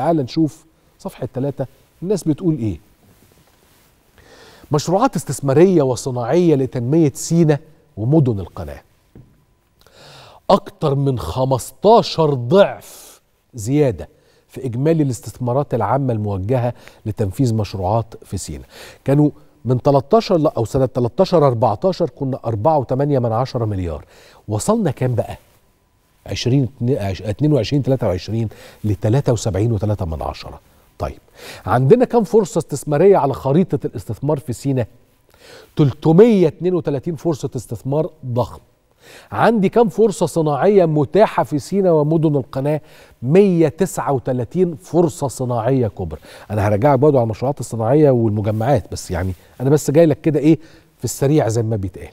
تعال نشوف صفحة ثلاثة الناس بتقول إيه مشروعات استثمارية وصناعية لتنمية سينا ومدن القناة أكتر من 15 ضعف زيادة في إجمالي الاستثمارات العامة الموجهة لتنفيذ مشروعات في سينا كانوا من 13 أو سنة 13 14 كنا 4.8 مليار وصلنا كام بقى؟ 20 22 23 ل 73.3 من عشرة طيب عندنا كم فرصة استثمارية على خريطة الاستثمار في سينا 332 فرصة استثمار ضخم عندي كم فرصة صناعية متاحة في سينا ومدن القناة 139 فرصة صناعية كبرى أنا هرجعك برضو على المشروعات الصناعية والمجمعات بس يعني أنا بس جاي لك كده إيه في السريع زي ما بيتقال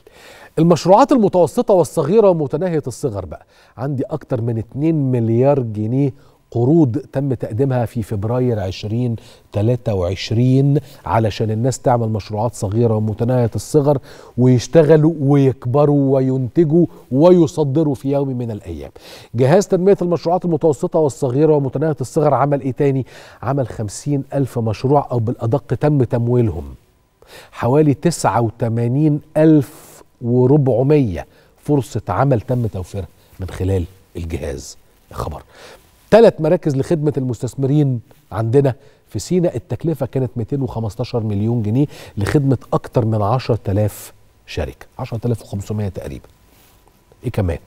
المشروعات المتوسطة والصغيرة ومتناهية الصغر بقى عندي أكتر من 2 مليار جنيه قروض تم تقديمها في فبراير 2023 علشان الناس تعمل مشروعات صغيرة ومتناهية الصغر ويشتغلوا ويكبروا وينتجوا ويصدروا في يوم من الأيام جهاز تنمية المشروعات المتوسطة والصغيرة ومتناهية الصغر عمل إيه تاني؟ عمل 50 ألف مشروع أو بالأدق تم تمويلهم حوالي 89 الف وربعمية فرصة عمل تم توفيرها من خلال الجهاز خبر ثلاث مراكز لخدمة المستثمرين عندنا في سينا التكلفة كانت 215 مليون جنيه لخدمة أكتر من 10000 شركة 10500 تقريبا إيه كمان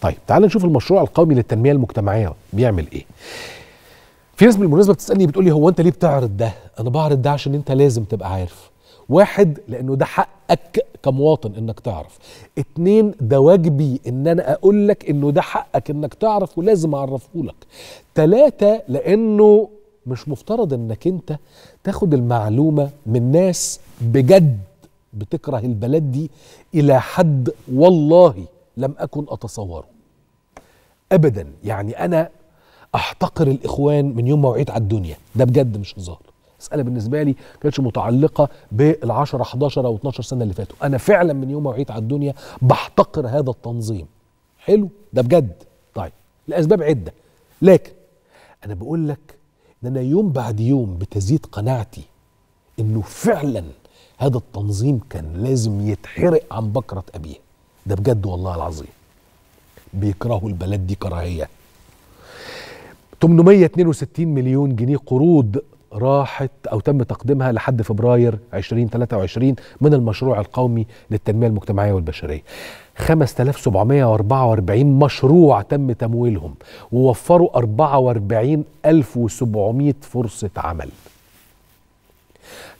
طيب تعال نشوف المشروع القومي للتنمية المجتمعية بيعمل إيه في ناس بالمناسبة بتسألني بتقولي هو أنت ليه بتعرض ده أنا بعرض ده عشان أنت لازم تبقى عارف واحد لانه ده حقك كمواطن انك تعرف اتنين ده واجبي ان انا اقول لك انه ده حقك انك تعرف ولازم اعرفه لك تلاتة لانه مش مفترض انك انت تاخد المعلومة من ناس بجد بتكره البلد دي الى حد والله لم اكن اتصوره ابدا يعني انا احتقر الاخوان من يوم ما وعيت على الدنيا ده بجد مش هزار مسألة بالنسبه لي ما كانتش متعلقه بال 10 11 او 12 سنه اللي فاتوا انا فعلا من يوم ما وعيت على الدنيا بحتقر هذا التنظيم حلو ده بجد طيب لاسباب عده لكن انا بقول لك ان انا يوم بعد يوم بتزيد قناعتي انه فعلا هذا التنظيم كان لازم يتحرق عن بكره ابيه ده بجد والله العظيم بيكرهوا البلد دي كراهيه 862 مليون جنيه قروض راحت أو تم تقديمها لحد فبراير 2023 من المشروع القومي للتنمية المجتمعية والبشرية 5744 مشروع تم تمويلهم ووفروا 44700 فرصة عمل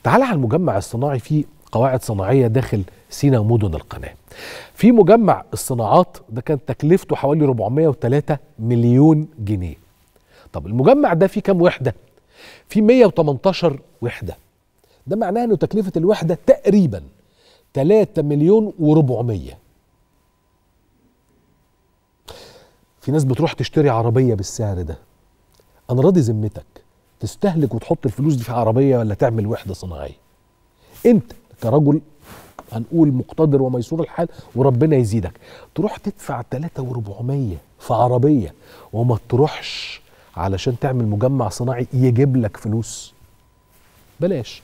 تعال على المجمع الصناعي في قواعد صناعية داخل سينا ومدن القناة في مجمع الصناعات ده كانت تكلفته حوالي 403 مليون جنيه طب المجمع ده فيه كام وحدة في 118 وحده ده معناه انه تكلفه الوحده تقريبا 3 مليون و400 في ناس بتروح تشتري عربيه بالسعر ده انا راضي ذمتك تستهلك وتحط الفلوس دي في عربيه ولا تعمل وحده صناعيه انت كرجل هنقول مقتدر وميسور الحال وربنا يزيدك تروح تدفع 3 و400 في عربيه وما تروحش علشان تعمل مجمع صناعي يجيب لك فلوس بلاش